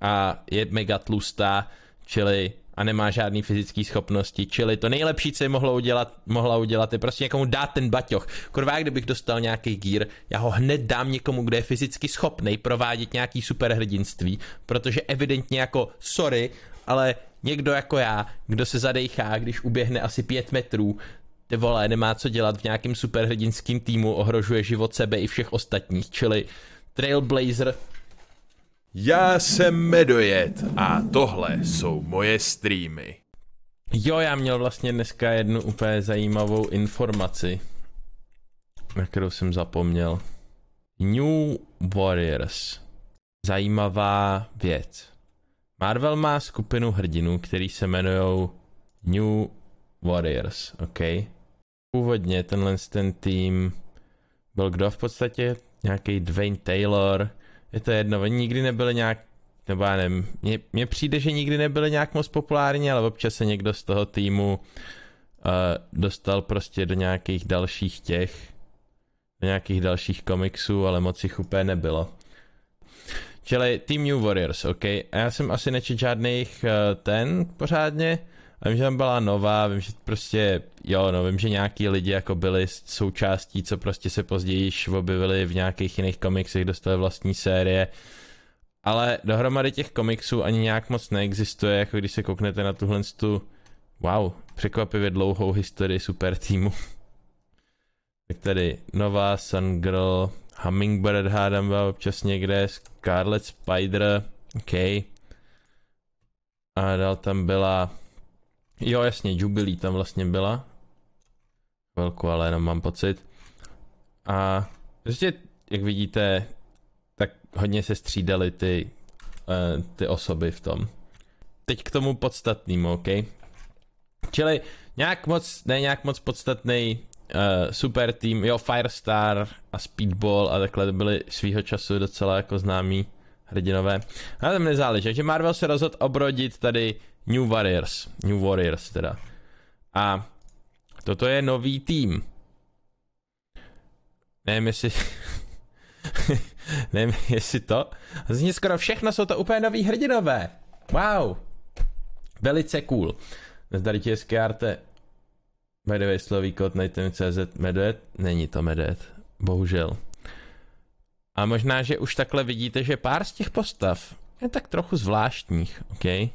a je mega tlustá, čili a nemá žádný fyzické schopnosti, čili to nejlepší, co mohlo udělat, mohla udělat, je prostě někomu dát ten baťoch. Kurva, kdybych dostal nějaký gír, já ho hned dám někomu, kdo je fyzicky schopný provádět nějaký superhrdinství, protože evidentně jako, sorry, ale někdo jako já, kdo se zadechá, když uběhne asi pět metrů, ty vole, nemá co dělat v nějakém superhrdinském týmu, ohrožuje život sebe i všech ostatních, čili Trailblazer já jsem Medojet a tohle jsou moje streamy. Jo, já měl vlastně dneska jednu úplně zajímavou informaci, na kterou jsem zapomněl. New Warriors. Zajímavá věc. Marvel má skupinu hrdinů, který se jmenují New Warriors, ok? Původně tenhle ten tým byl kdo v podstatě? Nějaký Dwayne Taylor, je to jedno, oni nikdy nebyli nějak, nebo já nevím, mně, mně přijde, že nikdy nebyli nějak moc populární, ale občas se někdo z toho týmu uh, dostal prostě do nějakých dalších těch, do nějakých dalších komiksů, ale moc jich úplně nebylo. Čili Team New Warriors, ok. A já jsem asi nečet žádných uh, ten pořádně, Vím, že tam byla nová, vím, že prostě, jo, no, vím, že nějaký lidi jako byli součástí, co prostě se později objevili v nějakých jiných komiksech, dostali vlastní série. Ale dohromady těch komiksů ani nějak moc neexistuje, jako když se kouknete na tuhle tu, wow, překvapivě dlouhou historii super týmu. tak tady nová Sun Girl, Hummingbird hádám byla občas někde, Scarlet Spider, OK. A dál tam byla Jo, jasně, Jubilee tam vlastně byla. Velkou, ale jenom mám pocit. A prostě, jak vidíte, tak hodně se střídaly ty, uh, ty osoby v tom. Teď k tomu podstatnému, OK? Čili nějak moc, ne nějak moc podstatný uh, super tým, jo, Firestar a Speedball a takhle to byly svýho času docela jako známí hrdinové. Ale tam nezáleží, že Marvel se rozhodl obrodit tady New Warriors. New Warriors teda. A toto je nový tým. Nevím, jestli... nevím, jestli to. Z ní skoro všechno jsou to úplně noví hrdinové. Wow. Velice cool. tě ti Arte. By the way, slový kód CZ Medet. Není to Medet. Bohužel. A možná, že už takhle vidíte, že pár z těch postav je tak trochu zvláštních, Okay.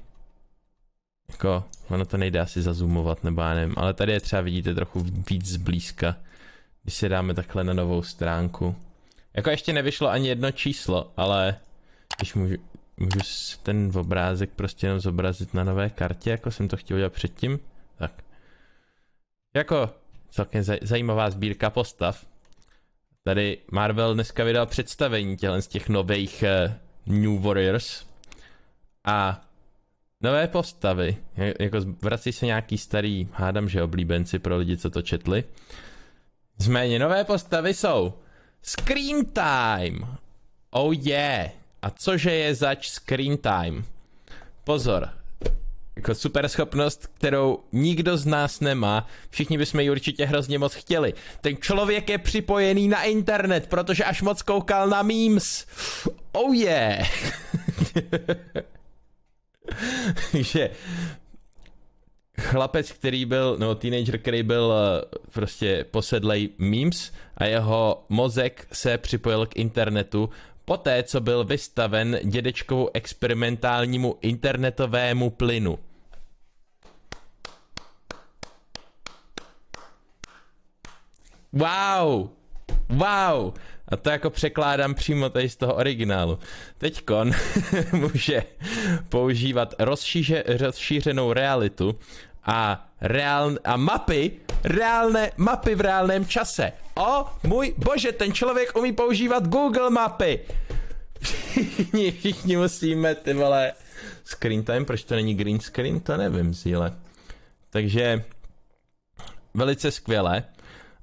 Jako, ono to nejde asi zazumovat, nebo já nevím, ale tady je třeba vidíte trochu víc zblízka, když se dáme takhle na novou stránku. Jako ještě nevyšlo ani jedno číslo, ale když můžu, můžu ten obrázek prostě jenom zobrazit na nové kartě, jako jsem to chtěl udělat předtím, tak. Jako celkem zajímavá sbírka postav. Tady Marvel dneska vydal představení tělen z těch nových uh, New Warriors. A nové postavy. Jako vrací se nějaký starý, hádám, že oblíbenci pro lidi, co to četli. Zméně nové postavy jsou Screen Time. Oh yeah. A cože je zač Screen Time? Pozor. Jako super schopnost, kterou nikdo z nás nemá. Všichni bychom ji určitě hrozně moc chtěli. Ten člověk je připojený na internet, protože až moc koukal na memes. Oh yeah. Takže chlapec, který byl, no teenager, který byl eh, prostě posedlej memes a jeho mozek se připojil k internetu poté, co byl vystaven dědečkovou experimentálnímu internetovému plynu. Wow! Wow! A to jako překládám přímo tady z toho originálu. Teď kon může používat rozšíře, rozšířenou realitu a, reál, a mapy, reálné mapy v reálném čase. O můj bože, ten člověk umí používat Google mapy. všichni, všichni musíme, ty vole. Screen time, proč to není green screen, to nevím, zíle. Takže velice skvěle.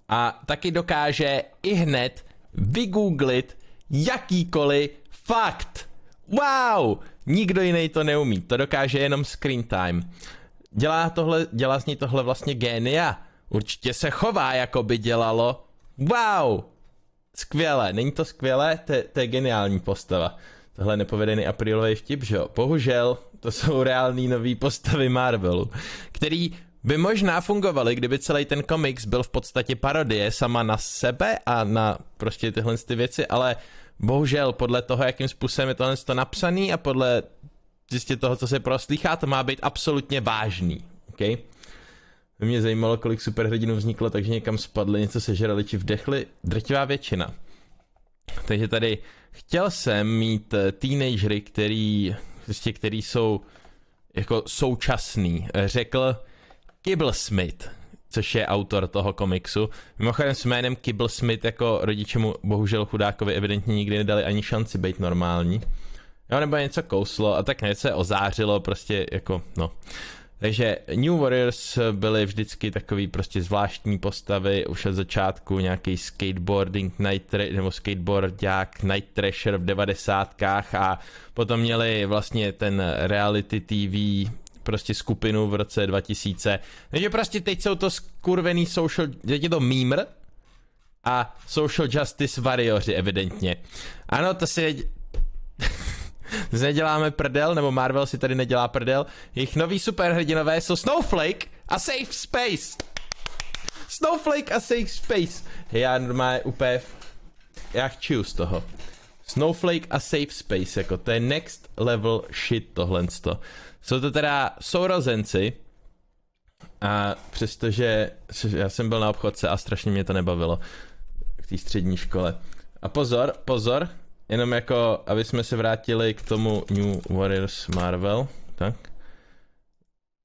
A taky dokáže i hned vygooglit jakýkoliv fakt. Wow! Nikdo jiný to neumí, to dokáže jenom screen time. Dělá, tohle, dělá z ní tohle vlastně génia. Určitě se chová, jako by dělalo. Wow! Skvělé, není to skvělé? To, to je geniální postava. Tohle je nepovedený aprílový vtip, že jo? Bohužel, to jsou reální nové postavy Marvelu, který by možná fungovaly, kdyby celý ten komiks byl v podstatě parodie sama na sebe a na prostě tyhle ty věci, ale bohužel podle toho, jakým způsobem je tohle to napsaný a podle zjistě toho, co se proslýchá, to má být absolutně vážný, okay? Mě zajímalo, kolik superhrdinů vzniklo, takže někam spadli, něco sežrali či vdechli, drtivá většina. Takže tady chtěl jsem mít eh, teenagery, který, prostě, který jsou jako současný. Řekl, Kibble Smith, což je autor toho komiksu. Mimochodem s jménem Kibble Smith jako rodiče mu bohužel chudákovi evidentně nikdy nedali ani šanci být normální. Jo, nebo něco kouslo a tak něco ozářilo, prostě jako, no. Takže New Warriors byly vždycky takový prostě zvláštní postavy, už od začátku nějaký skateboarding, night nebo skateboardák, night thrasher v devadesátkách a potom měli vlastně ten reality TV prostě skupinu v roce 2000. Takže prostě teď jsou to skurvený social, je to mímr a social justice varioři evidentně. Ano, to si neděláme prdel, nebo Marvel si tady nedělá prdel. Jejich noví superhrdinové jsou Snowflake a Safe Space. Snowflake a Safe Space. Já normálně úplně... Já chčiju z toho. Snowflake a Safe Space, jako to je next level shit tohle. Jsou to teda sourozenci, a přestože já jsem byl na obchodce a strašně mě to nebavilo v té střední škole. A pozor, pozor, jenom jako, aby jsme se vrátili k tomu New Warriors Marvel, tak.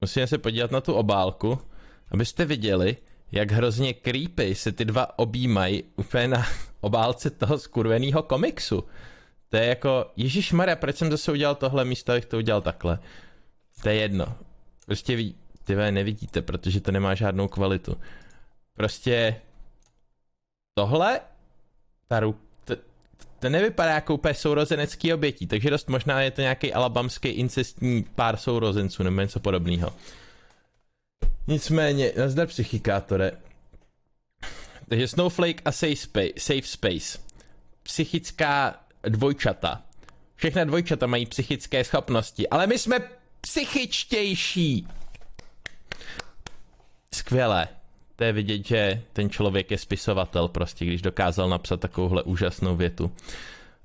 Musíme se podívat na tu obálku, abyste viděli, jak hrozně creepy se ty dva objímají úplně na obálce toho skurveného komiksu. To je jako, Ježíš Maria, proč jsem zase udělal tohle místo, abych to udělal takhle. To je jedno. Prostě ví, ty ve nevidíte, protože to nemá žádnou kvalitu. Prostě tohle, ta ruka, to, to nevypadá jako úplně sourozenecký obětí, takže dost možná je to nějaký alabamský incestní pár sourozenců nebo něco podobného. Nicméně, nazdar psychikátore. Takže Snowflake a Safe Space. Safe space. Psychická dvojčata. Všechna dvojčata mají psychické schopnosti, ale my jsme psychičtější. Skvělé. To je vidět, že ten člověk je spisovatel prostě, když dokázal napsat takovouhle úžasnou větu.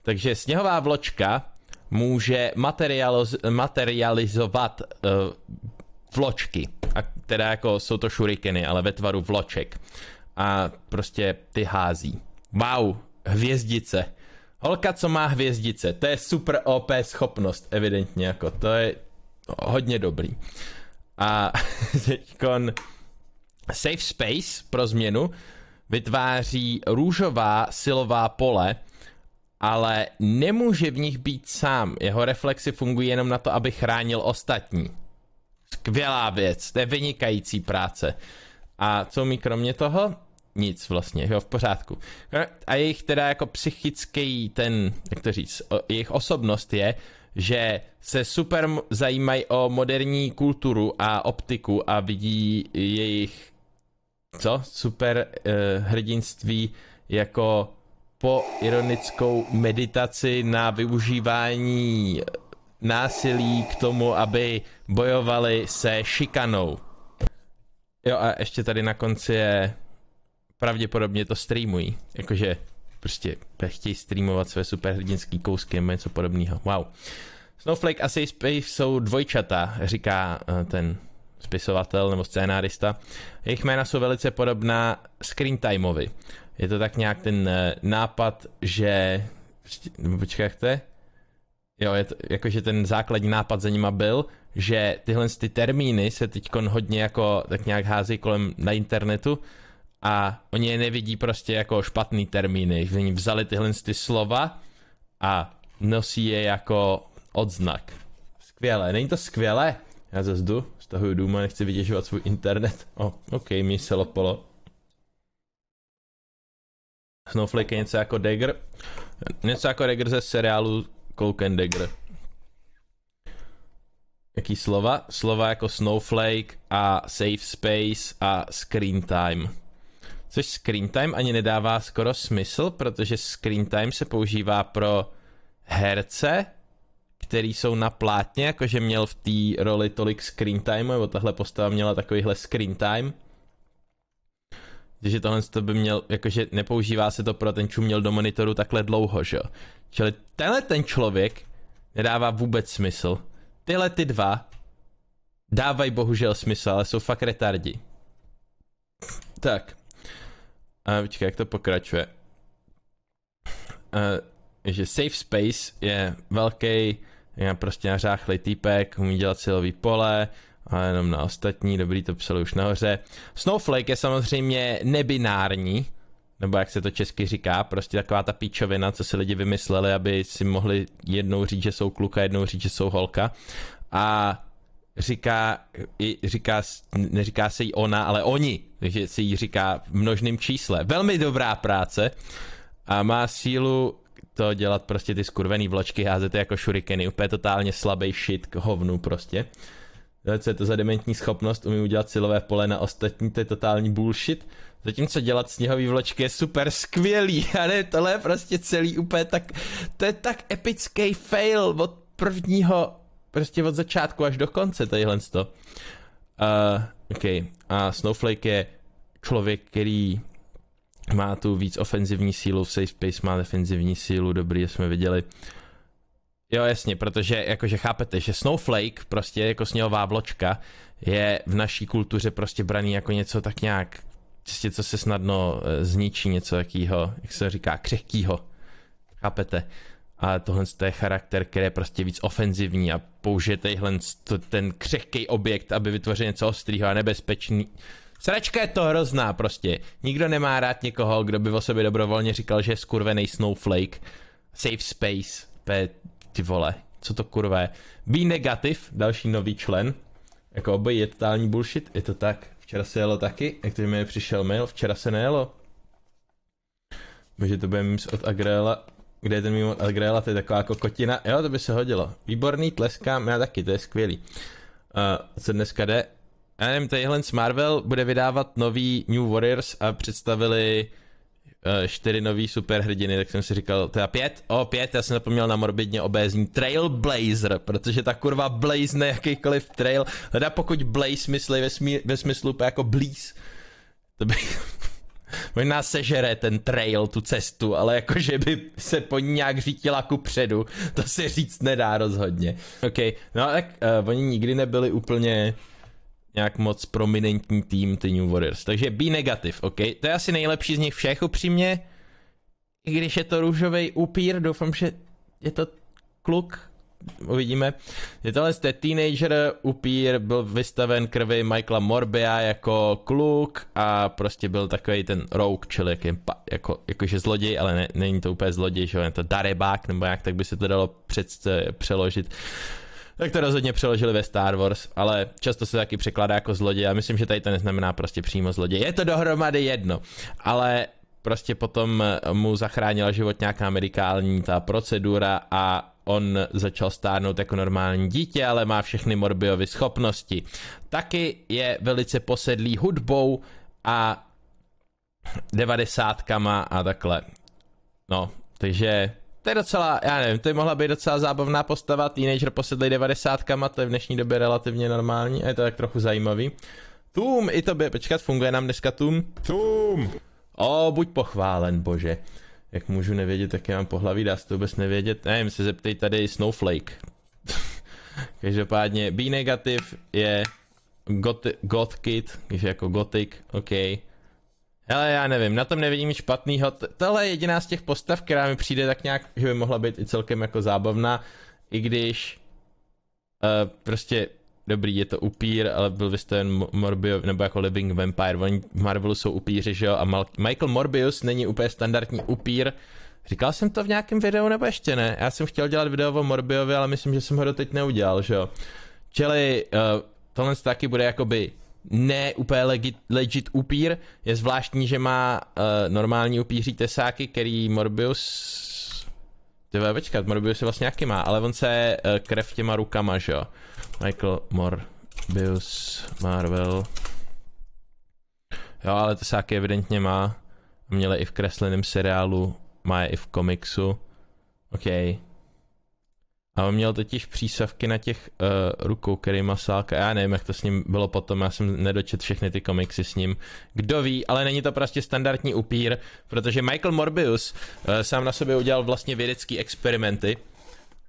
Takže sněhová vločka může materializovat uh, vločky. A teda jako jsou to šurikeny, ale ve tvaru vloček. A prostě ty hází. Wow, hvězdice. Holka, co má hvězdice, to je super OP schopnost, evidentně, jako to je, hodně dobrý. A teďkon Safe Space pro změnu vytváří růžová silová pole, ale nemůže v nich být sám. Jeho reflexy fungují jenom na to, aby chránil ostatní. Skvělá věc, to je vynikající práce. A co mi kromě toho? nic vlastně, jo, v pořádku. No, a jejich teda jako psychický ten, jak to říct, o, jejich osobnost je, že se super zajímají o moderní kulturu a optiku a vidí jejich, co, super uh, hrdinství jako po ironickou meditaci na využívání násilí k tomu, aby bojovali se šikanou. Jo a ještě tady na konci je pravděpodobně to streamují. Jakože prostě chtějí streamovat své superhrdinské kousky nebo něco podobného. Wow. Snowflake a Safe Space jsou dvojčata, říká eh, ten spisovatel nebo scénárista. Jejich jména jsou velice podobná Screen Timeovi. Je to tak nějak ten eh, nápad, že... Prostě, je? Jo, je to, jakože ten základní nápad za nima byl, že tyhle ty termíny se teď hodně jako tak nějak hází kolem na internetu, a oni je nevidí prostě jako špatný termíny. Oni vzali tyhle ty slova a nosí je jako odznak. Skvělé, není to skvělé? Já zase jdu, stahuju důma, nechci vytěžovat svůj internet. O, oh, ok, mi se lopolo. Snowflake je něco jako Dagger. Něco jako Dagger ze seriálu Cloak and Dagger. Jaký slova? Slova jako Snowflake a Safe Space a Screen Time. Což screen time ani nedává skoro smysl, protože screen time se používá pro herce, který jsou na plátně, jakože měl v té roli tolik screen time, nebo tahle postava měla takovýhle screen time. Takže tohle to by měl, jakože nepoužívá se to pro ten čum měl do monitoru takhle dlouho, že jo. Čili tenhle ten člověk nedává vůbec smysl. Tyhle ty dva dávají bohužel smysl, ale jsou fakt retardi. Tak. Uh, počkej, jak to pokračuje. Uh, že Safe Space je velký, je prostě nařáchlej týpek, umí dělat silový pole, a jenom na ostatní, dobrý, to psal už nahoře. Snowflake je samozřejmě nebinární, nebo jak se to česky říká, prostě taková ta píčovina, co si lidi vymysleli, aby si mohli jednou říct, že jsou kluka, jednou říct, že jsou holka. A říká, říká, neříká se jí ona, ale oni, takže se jí říká v množným čísle. Velmi dobrá práce a má sílu to dělat prostě ty skurvený vločky, házet jako šurikeny, úplně totálně slabý shit k hovnu prostě. Co je to za dementní schopnost, umí udělat silové pole na ostatní, to je totální bullshit. Zatímco dělat sněhový vločky je super skvělý, a ne, tohle je prostě celý úplně tak, to je tak epický fail od prvního Prostě od začátku až do konce tadyhle to. Uh, OK. A Snowflake je člověk, který má tu víc ofenzivní sílu, v Safe Space má defenzivní sílu, dobrý, jsme viděli. Jo, jasně, protože jakože chápete, že Snowflake, prostě jako sněhová vločka, je v naší kultuře prostě braný jako něco tak nějak, prostě co se snadno eh, zničí, něco jakýho, jak se říká, křehkýho. Chápete? A tohle je charakter, který je prostě víc ofenzivní a použije tadyhle ten křehký objekt, aby vytvořil něco ostrýho a nebezpečný. Sračka je to hrozná prostě. Nikdo nemá rád někoho, kdo by o sobě dobrovolně říkal, že je skurvený snowflake. Safe space. Pe, ty vole, co to kurva je? Be negative, další nový člen. Jako obojí je totální bullshit, je to tak. Včera se jelo taky, jak to mi přišel mail, včera se nejelo. Takže to bude mít od Agrela kde je ten mimo El to je taková jako kotina. Jo, to by se hodilo. Výborný, tleskám, já taky, to je skvělý. Uh, co dneska jde? Já nevím, tadyhle Marvel bude vydávat nový New Warriors a představili uh, čtyři nový superhrdiny, tak jsem si říkal, teda pět, o pět, já jsem zapomněl na morbidně obézní Trailblazer, protože ta kurva blaze ne jakýkoliv trail, hledá pokud blaze myslí ve, smí, ve smyslu jako blíz, to bych možná sežere ten trail, tu cestu, ale jako, že by se po ní nějak řítila ku předu, to se říct nedá rozhodně. OK, no tak uh, oni nikdy nebyli úplně nějak moc prominentní tým, ty New Warriors. Takže B negativ, OK? To je asi nejlepší z nich všech, upřímně. I když je to růžový upír, doufám, že je to kluk, uvidíme. Je tohle ten teenager upír, byl vystaven krvi Michaela Morbia jako kluk a prostě byl takový ten rogue, čili jak je, jako, jakože zloděj, ale ne, není to úplně zloděj, že on je to darebák, nebo jak tak by se to dalo před, přeložit. Tak to rozhodně přeložili ve Star Wars, ale často se taky překládá jako zloděj a myslím, že tady to neznamená prostě přímo zloděj. Je to dohromady jedno, ale prostě potom eh, mu zachránila život nějaká medikální ta procedura a on začal stárnout jako normální dítě, ale má všechny Morbiovy schopnosti. Taky je velice posedlý hudbou a devadesátkama a takhle. No, takže to je docela, já nevím, to je mohla být docela zábavná postava, teenager posedlý devadesátkama, to je v dnešní době relativně normální a je to tak trochu zajímavý. Tum, i to by, počkat, funguje nám dneska Tum? Tum! O, buď pochválen, bože. Jak můžu nevědět, jaké mám pohlaví, dá se to vůbec nevědět? Nevím, se zeptej tady Snowflake. Každopádně B negativ je got, got kit, když je jako gotik, ok. Ale já nevím, na tom nevidím nic špatného. Tohle je jediná z těch postav, která mi přijde tak nějak, že by mohla být i celkem jako zábavná, i když uh, prostě dobrý, je to upír, ale byl jen Morbius, nebo jako Living Vampire, oni v Marvelu jsou upíři, že jo, a Mal- Michael Morbius není úplně standardní upír, Říkal jsem to v nějakém videu nebo ještě ne? Já jsem chtěl dělat video o Morbiovi, ale myslím, že jsem ho doteď neudělal, že jo? Čili uh, tohle taky bude jakoby ne úplně legit, legit upír. Je zvláštní, že má uh, normální upíří tesáky, který Morbius... Ty počkat, Morbius je vlastně nějaký má, ale on se uh, krev těma rukama, že jo? Michael Morbius, Marvel. Jo, ale to sáky evidentně má. Měli i v kresleném seriálu, má je i v komiksu. OK. A on měl totiž přísavky na těch uh, rukou, který masáka. Já nevím, jak to s ním bylo potom, já jsem nedočet všechny ty komiksy s ním. Kdo ví, ale není to prostě standardní upír, protože Michael Morbius uh, sám na sobě udělal vlastně vědecké experimenty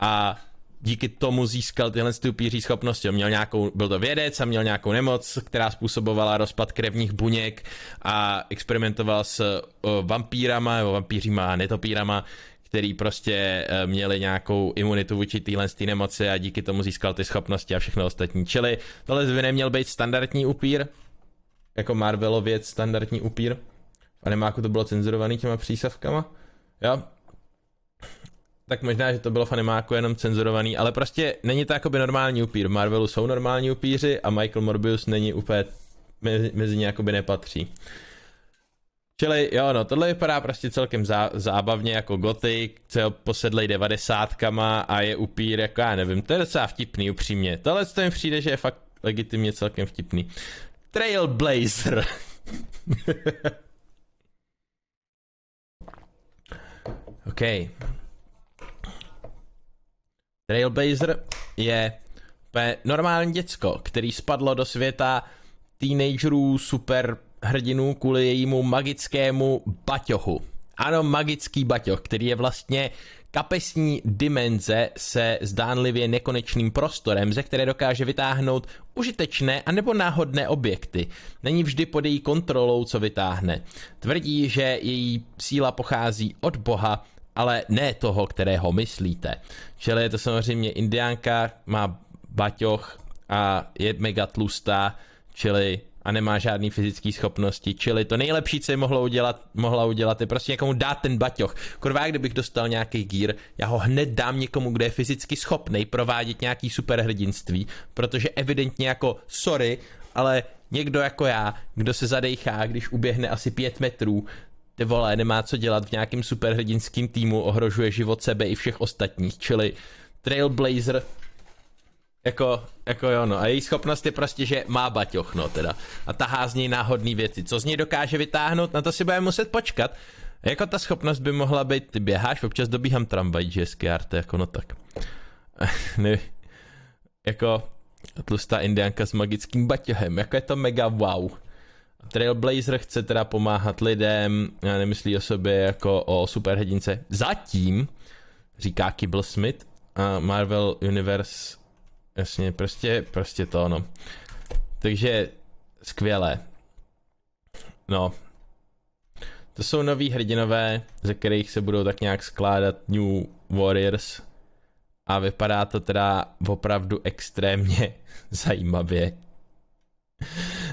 a díky tomu získal tyhle stupíří schopnosti. On měl nějakou, byl to vědec a měl nějakou nemoc, která způsobovala rozpad krevních buněk a experimentoval s vampírama, nebo vampíříma a netopírama, který prostě e, měli nějakou imunitu vůči téhle té nemoci a díky tomu získal ty schopnosti a všechno ostatní. Čili tohle by neměl být standardní upír, jako Marvelověc standardní upír. A nemáku to bylo cenzurovaný těma přísavkama. Jo, tak možná, že to bylo v animáku jenom cenzurovaný, ale prostě není to jakoby normální upír. V Marvelu jsou normální upíři a Michael Morbius není úplně, mezi, mezi ně jakoby nepatří. Čili jo, no tohle vypadá prostě celkem zá, zábavně jako Gothic, co posedlej devadesátkama a je upír, jako já nevím, to je docela vtipný upřímně. Tohle to mi přijde, že je fakt legitimně celkem vtipný. Trailblazer. OK. Trailblazer je normální děcko, který spadlo do světa teenagerů super hrdinů kvůli jejímu magickému baťohu. Ano, magický baťoh, který je vlastně kapesní dimenze se zdánlivě nekonečným prostorem, ze které dokáže vytáhnout užitečné anebo náhodné objekty. Není vždy pod její kontrolou, co vytáhne. Tvrdí, že její síla pochází od Boha ale ne toho, kterého myslíte. Čili je to samozřejmě indiánka, má baťoch a je mega tlustá, čili a nemá žádný fyzické schopnosti, čili to nejlepší, co je mohla udělat, mohla udělat, je prostě někomu dát ten baťoch. Kurva, kdybych dostal nějaký gír, já ho hned dám někomu, kdo je fyzicky schopný provádět nějaký superhrdinství, protože evidentně jako, sorry, ale někdo jako já, kdo se zadechá, když uběhne asi pět metrů, ty vole, nemá co dělat v nějakém superhrdinském týmu, ohrožuje život sebe i všech ostatních, čili Trailblazer jako, jako jo, no. A její schopnost je prostě, že má baťoch, no teda. A tahá z něj náhodný věci. Co z něj dokáže vytáhnout, na to si bude muset počkat. A jako ta schopnost by mohla být, ty běháš, občas dobíhám tramvaj, že to jako no tak. ne, jako tlustá indiánka s magickým baťohem, jako je to mega wow. Trailblazer chce teda pomáhat lidem, nemyslí o sobě jako o superhedince. Zatím, říká Kibble Smith, a Marvel Universe, jasně, prostě, prostě to ono. Takže skvělé. No. To jsou noví hrdinové, ze kterých se budou tak nějak skládat New Warriors. A vypadá to teda opravdu extrémně zajímavě.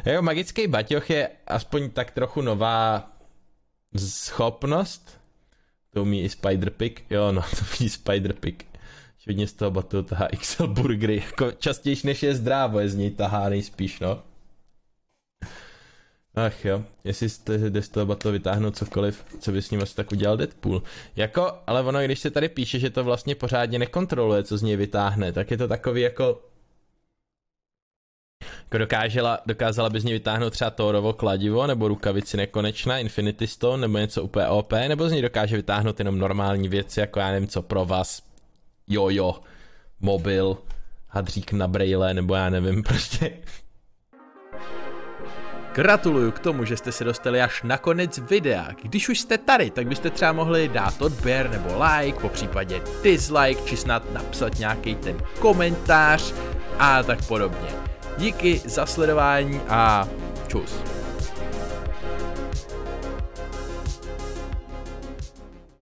Jo, jako magický baťoch je aspoň tak trochu nová schopnost. To umí i Spider Pick. Jo, no, to umí Spider Pick. Hodně z toho batu tahá XL burgery. Jako častější než je zdrávo, je z něj tahá nejspíš, no. Ach jo, jestli jste, jde z toho batu vytáhnout cokoliv, co by s ním asi tak udělal Deadpool. Jako, ale ono, když se tady píše, že to vlastně pořádně nekontroluje, co z něj vytáhne, tak je to takový jako Dokážela, dokázala by z ní vytáhnout třeba Thorovo kladivo, nebo rukavici nekonečná, Infinity Stone, nebo něco úplně OP, nebo z ní dokáže vytáhnout jenom normální věci, jako já nevím co, pro vás, jojo, mobil, hadřík na brejle, nebo já nevím, prostě. Gratuluju k tomu, že jste se dostali až na konec videa. Když už jste tady, tak byste třeba mohli dát odběr nebo like, po případě dislike, či snad napsat nějaký ten komentář a tak podobně. Díky za sledování a čus.